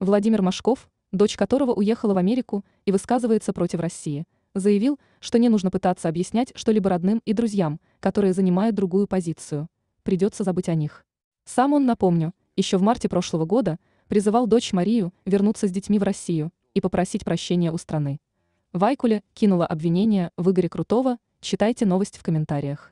Владимир Машков, дочь которого уехала в Америку и высказывается против России, заявил, что не нужно пытаться объяснять что-либо родным и друзьям, которые занимают другую позицию. Придется забыть о них. Сам он, напомню, еще в марте прошлого года призывал дочь Марию вернуться с детьми в Россию и попросить прощения у страны. Вайкуля кинула обвинение в Игоре Крутого, читайте новость в комментариях.